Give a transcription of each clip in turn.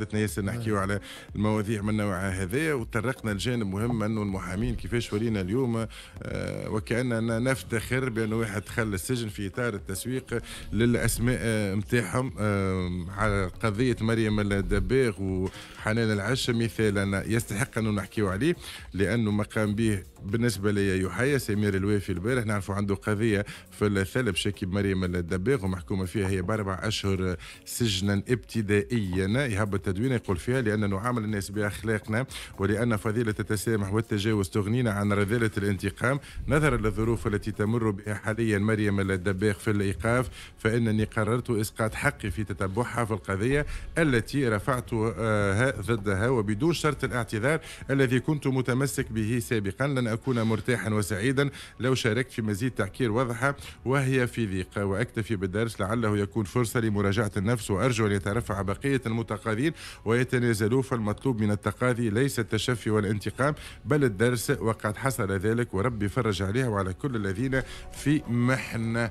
حدثنا ياسر نحكيو نعم. على المواضيع من نوع هذايا وتطرقنا لجانب مهم انه المحامين كيفاش ولينا اليوم آه، وكاننا نفتخر بانه واحد دخل السجن في اطار التسويق للاسماء نتاعهم آه، آه، على قضيه مريم الدباغ وحنان العش مثالا يستحق انه نحكيو عليه لانه ما قام به بالنسبه لي يحيى سمير الوافي البارح نعرفوا عنده قضيه في الثلب شاكي بمريم الدباغ ومحكومه فيها هي باربع اشهر سجنا ابتدائيا يهبط التدوين يقول فيها لأن نعامل الناس بأخلاقنا ولأن فضيلة التسامح والتجاوز تغنينا عن رذاله الانتقام نظرا للظروف التي تمر بها حاليا مريم الدباغ في الإيقاف فإنني قررت إسقاط حقي في تتبعها في القضية التي رفعتها ضدها وبدون شرط الاعتذار الذي كنت متمسك به سابقا لن أكون مرتاحا وسعيدا لو شاركت في مزيد تعكير واضحة وهي في ذيقه وأكتفي بالدرس لعله يكون فرصة لمراجعة النفس وأرجو أن يترفع بقية المتقاضين ويتنازلوا فالمطلوب من التقاضي ليس التشفي والانتقام بل الدرس وقد حصل ذلك وربي فرج عليها وعلى كل الذين في محنه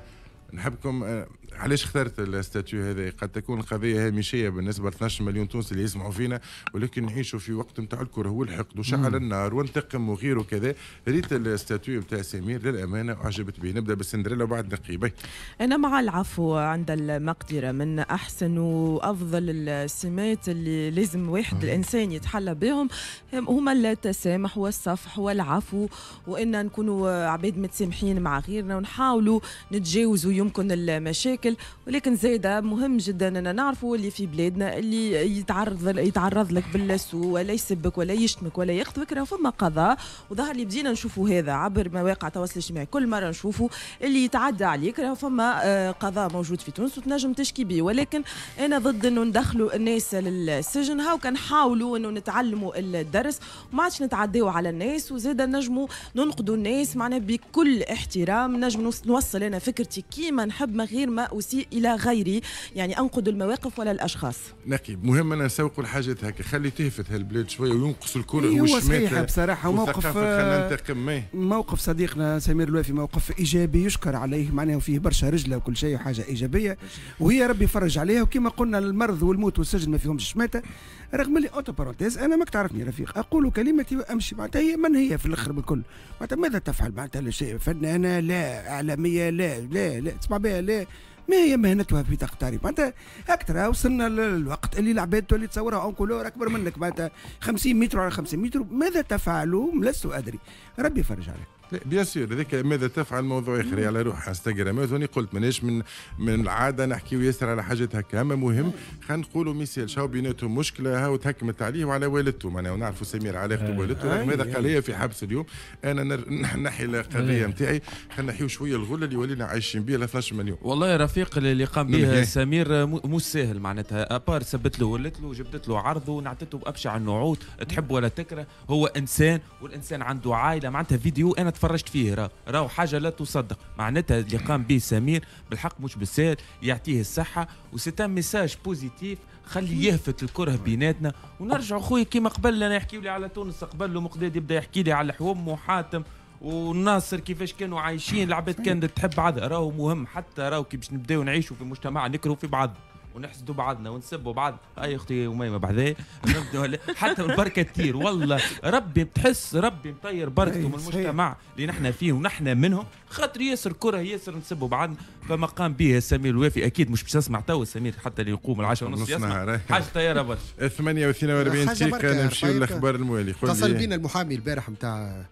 نحبكم آه، علاش اخترت الستاتيو هذا قد تكون القضيه هامشيه بالنسبه ل 12 مليون تونسي اللي يسمعوا فينا ولكن نعيشوا في وقت نتاع الكره والحقد وشعل النار وانتقم وغيره كذا ريت الستاتيو نتاع سمير للامانه وعجبت به نبدا بالسندريلا وبعد نقي انا مع العفو عند المقدره من احسن وافضل السمات اللي لازم واحد الانسان يتحلى بهم هما التسامح والصفح والعفو وان نكونوا عباد متسامحين مع غيرنا ونحاولوا نتجاوزوا يمكن المشاكل مشاكل ولكن زيدا مهم جدا أننا نعرفوا اللي في بلادنا اللي يتعرض يتعرض لك باللسو ولا يسبك ولا يشتمك ولا يخطبك راه فما قضاء وظهر لي بدينا نشوفوا هذا عبر مواقع التواصل الاجتماعي كل مرة نشوفوا اللي يتعدى عليك راه فما آه، قضاء موجود في تونس وتنجم تشكي به ولكن أنا ضد أنه ندخلوا الناس للسجن هاو كنحاولوا أنه نتعلموا الدرس وما عادش نتعداو على الناس وزاد نجموا ننقدوا الناس معنا بكل احترام نجم نوصل انا فكرتي كيما نحب من غير ما أسيء إلى غيري يعني أنقد المواقف ولا الأشخاص نقي انا نسوق الحاجات هكا خلي تهفت هالبلاد شوية وينقصوا الكرة هو أيوة، صحيح بصراحة موقف موقف صديقنا سمير الوافي موقف إيجابي يشكر عليه معناه فيه برشا رجلة وكل شيء وحاجة إيجابية وهي ربي يفرج عليها وكما قلنا المرض والموت والسجن ما فيهمش شماتة رغم اللي اوتو بارونتيز انا ماك تعرفني رفيق اقول كلمتي وامشي معناتها هي من هي في الاخر بالكل معناتها ماذا تفعل معناتها فنانه لا اعلاميه لا لا لا تسمع بها لا ما هي مهنتها في تقترب معناتها اكثر وصلنا للوقت اللي العباد تولي تصورها كولور اكبر منك معناتها 50 متر على 50 متر ماذا تفعلون لست ادري ربي يفرج عليك بيان سور هذاك ماذا تفعل موضوع اخر على روح انستغرام هوني قلت مانيش من من العاده نحكي ياسر على حاجات هكا اما مهم خلينا نقولوا ميسيل شاو بيناتهم مشكله هاو تهكمت عليه وعلى والدته معناها ونعرفوا سمير علاقته بوالدته آه. ماذا قال هي في حبس اليوم انا نحي القضيه إيه. نتاعي خلينا نحيو شويه الغله اللي ولينا عايشين بها 12 مليون والله رفيق اللي قام به سمير مو ساهل معناتها ابار سبت له ولت له جبدت له عرضه ونعطته بابشع النعوت تحب ولا تكره هو انسان والانسان عنده عائله معناتها فيديو انا تفرجت فيه راهو راهو حاجه لا تصدق معناتها اللي قام به سمير بالحق مش بالسهل يعطيه الصحه وسيتا ميساج بوزيتيف خلي يهفت الكره بيناتنا ونرجع خويا كيما قبل انا يحكيوا لي على تونس قبل ومقداد يبدا يحكي لي على حوم وحاتم والناصر كيفاش كانوا عايشين العباد كانت تحب بعض راهو مهم حتى راهو كي باش نبداو نعيشوا في مجتمع نكرهوا في بعض ونحسدوا بعضنا ونسبوا بعض اي اختي وميمه بعدي حتى البركه كثير والله ربي بتحس ربي مطير بركته من المجتمع اللي نحن فيه ونحن منهم خاطر ياسر كره ياسر نسبوا بعضنا فما قام به سمير الوافي اكيد مش باش نسمع تو سمير حتى اللي يقوم العشرة ونص يسمع حاجه طياره برشا 48 دقيقه نمشيو للاخبار الموالي اتصل بينا المحامي البارح نتاع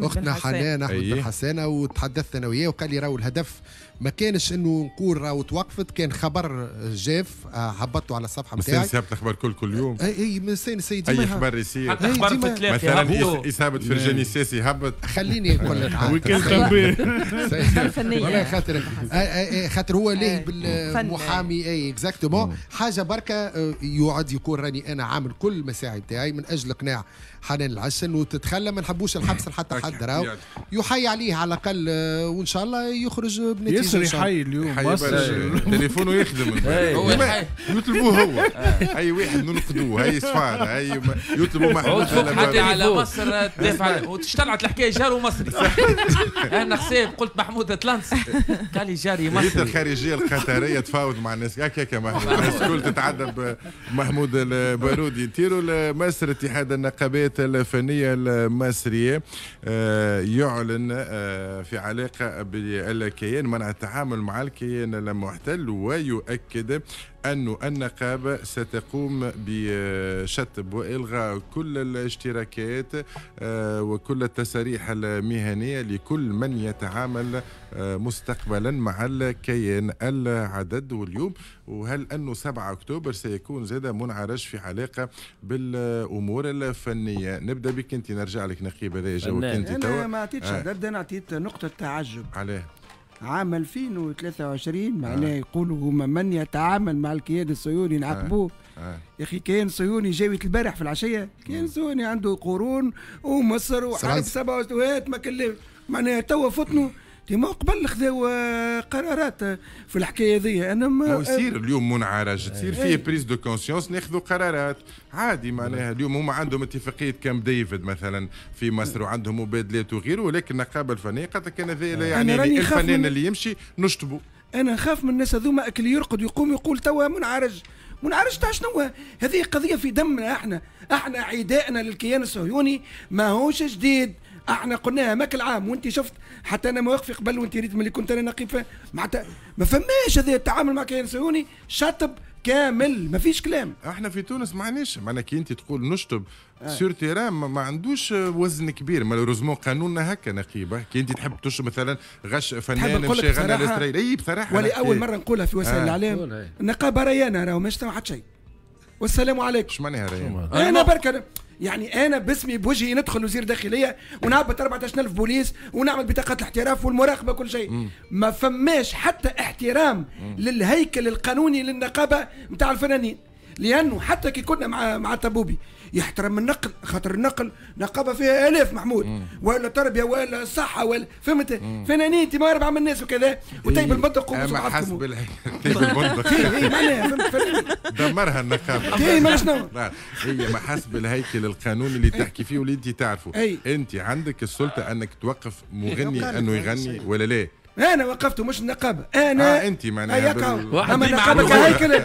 اختنا حنان احمد أيه. بن حسانه وتحدثت انا وياه وقال لي راهو الهدف ما كانش انه نقول راهو توقفت كان خبر جاء الاف آه، هبطته على الصفحه نتاعي سياب الاخبار كل كل يوم آه، إيه، اي اي من اي خبر يصير حتى اخبار إيه، في مثلا اصابه فرجاني نعم. السيسي هبط خليني نقول لك ويكند والله خاطر آه، خاطر هو ليه بالمحامي اي اكزاكتومون إيه، حاجه بركه يقعد يكون راني انا عامل كل المساعي نتاعي من اجل اقناع حنان العشن وتتخلى ما نحبوش الحبس لحتى حد راهو يحيي عليه على الاقل وان شاء الله يخرج بنتيجه ياسر يحيي اليوم تليفونه يخدم يطلبوه هو اي واحد ننقدوه اي صفار اي يطلبوا محمود حتى على مصر تدافع وتشتلعت الحكايه جار مصري انا حساب قلت محمود اتلانس قال لي جاري مصري لقيت الخارجيه القطريه تفاوض مع الناس هكا كما الناس الكل تتعدى بمحمود البارودي تيرو لمصر اتحاد النقابات الفنيه المصريه آه، يعلن آه، في علاقه بالكيان منع التعامل مع الكيان المحتل ويؤكد أنه النقابة ستقوم بشتب وإلغاء كل الاشتراكات آه، وكل التساريح المهنية لكل من يتعامل آه، مستقبلا مع الكيان العدد واليوم وهل أنه 7 أكتوبر سيكون زاد منعرج في علاقة بالأمور الفنية نبدأ بك أنت نرجع لك نقيب هذا جوك أنت أنا ما أعطيتش آه. عدد أنا أعطيت نقطة تعجب عليه عام 2023 آه. معناه يقولوا هما من يتعامل مع الكيان الصهيوني نعاقبوه آه. آه. يا اخي كيان صهيوني جاويت البارح في العشيه كيان صهيوني عنده قرون ومصر وحرب سبعة وهات ما كلمش معناها توا فطنوا ديما قبل خذوا آه، قرارات آه، في الحكايه ذي انا ما آه، يصير اليوم منعرج تصير إيه. فيه بريز دو كونسيونس ناخذوا قرارات عادي إيه. معناها اليوم هما عندهم اتفاقيه كام ديفيد مثلا في مصر وعندهم مبادلات وغيره ولكن النقابه الفنيه قالت لك انا ذي يعني الفنان اللي يمشي نشطبوا انا نخاف من الناس هذوما اللي يرقد ويقوم يقول توا منعرج منعرج تاع شنو هذه قضيه في دمنا احنا احنا عدائنا للكيان الصهيوني ماهوش جديد احنا قلناها ماك العام وانت شفت حتى انا مواقفي قبل وانت ريت ملي كنت انا نقيب معناتها ما فماش هذا التعامل مع كيان صهيوني شطب كامل ما فيش كلام احنا في تونس ما عناش كي انت تقول نشطب آه. سور تيران ما عندوش وزن كبير مالوريزمون قانوننا هكا نقيبه كي انت تحب تشطب مثلا غش فنان مشي غنى لاسرائيل اي بصراحه ولاول مره نقولها في وسائل آه. الاعلام نقابه ريانه راهو ما حتى شيء والسلام عليكم اش معناها ريانه انا برك يعني انا باسمي بوجهي ندخل وزير داخليه ونعبط 14000 بوليس ونعمل بطاقات الاحتراف والمراقبه كل شيء ما فماش حتى احترام للهيكل القانوني للنقابه نتاع الفنانين لانه حتى كي كنا مع مع تبوبي يحترم النقل خاطر النقل نقابه فيها الاف محمود ولا تربيه ولا صحه ولا فهمت فنانين انت ما اربعه من الناس وكذا وتيب إيه. المنطق اما حسب تيب المنطق إيه، إيه، معناها دمرها النقابه اي ما شنو هي ما حسب الهيكل القانوني اللي تحكي فيه واللي انت تعرفه انت عندك السلطه انك توقف مغني انه يغني ولا لا انا وقفت مش النقابه انا آه انت معناها واحد اما النقابه كهيكل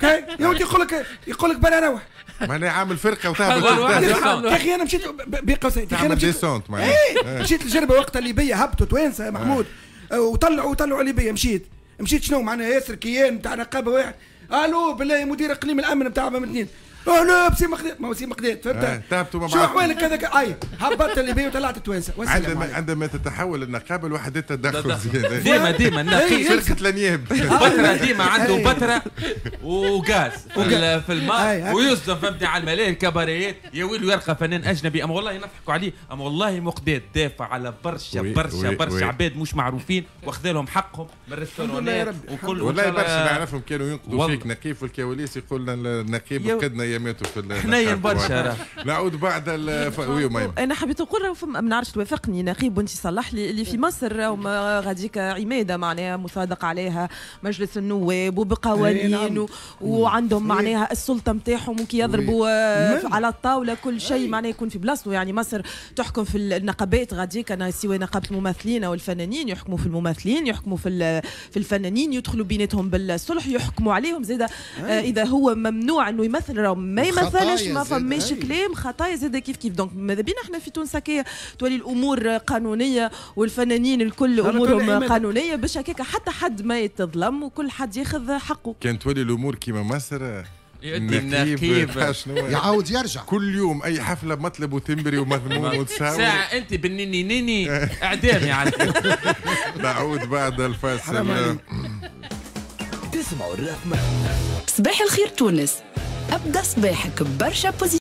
كي... يقول لك يقول لك بلا روح معناها عامل فرقه وتهبط يا اخي انا مشيت بقوسين يا اخي انا مشيت إيه، آه. مشيت الجربه وقت الليبيه هبطوا توانسه يا محمود أه، وطلعوا طلعوا الليبيه مشيت مشيت شنو معناها ياسر كيان نتاع نقابه واحد الو بالله مدير اقليم الامن بتاع بامتنين أه، لا لا بسيم مقداد ما بسيم مقداد فهمت أه، تعبتوا شو احوالك كذا اي هبطت اللي الليبيه وطلعت التوانسه عندما عندما تتحول النقابه الواحد التدخل ديما ديما النقيب إيه، فرقه الانياب بترا آه، ديما عنده بترا إيه. وغاز في الماء ويصدم فهمتني على الملاهي الكباريات يا ويلو يرقى فنان اجنبي اما والله نضحكوا عليه اما والله مقداد دافع على برشا برشا برشا عباد مش معروفين واخذ لهم حقهم من الريستورونات وكل والله برشا نعرفهم كانوا ينقدوا فيك نقيب في الكواليس يقول لنا النقيب قدنا اياماته في حنين برشا نعود بعد انا حبيت نقول راهو ما نعرفش توافقني نقيب وانت صلح لي اللي في مصر غاديك عماده معناها مصادق عليها مجلس النواب وبقوانين إيه، نعم. وعندهم إيه. معناها السلطه نتاعهم وكي يضربوا نعم. على الطاوله كل شيء معناها يكون في بلاصته يعني مصر تحكم في النقابات غاديك انا سواء نقابه الممثلين او الفنانين يحكموا في الممثلين يحكموا في في الفنانين يدخلوا بيناتهم بالصلح يحكموا عليهم زيدا اذا هو ممنوع انه يمثل راهو ما يمثلش ما فماش كلام خطايا زاد كيف كيف دونك ماذا بينا احنا في تونس هكايا تولي الامور قانونيه والفنانين الكل امورهم قانونيه باش هكاك حتى حد ما يتظلم وكل حد ياخذ حقه كان تولي الامور كيما مصر النقيب يعاود يرجع كل يوم اي حفله مطلب وتمبري ومذموم وتساوي ساعه انت بنيني نيني اعدامي نعود بعد الفاصل تسمعوا الرقم صباح الخير تونس ابدا صباحك برشا بوزيتيف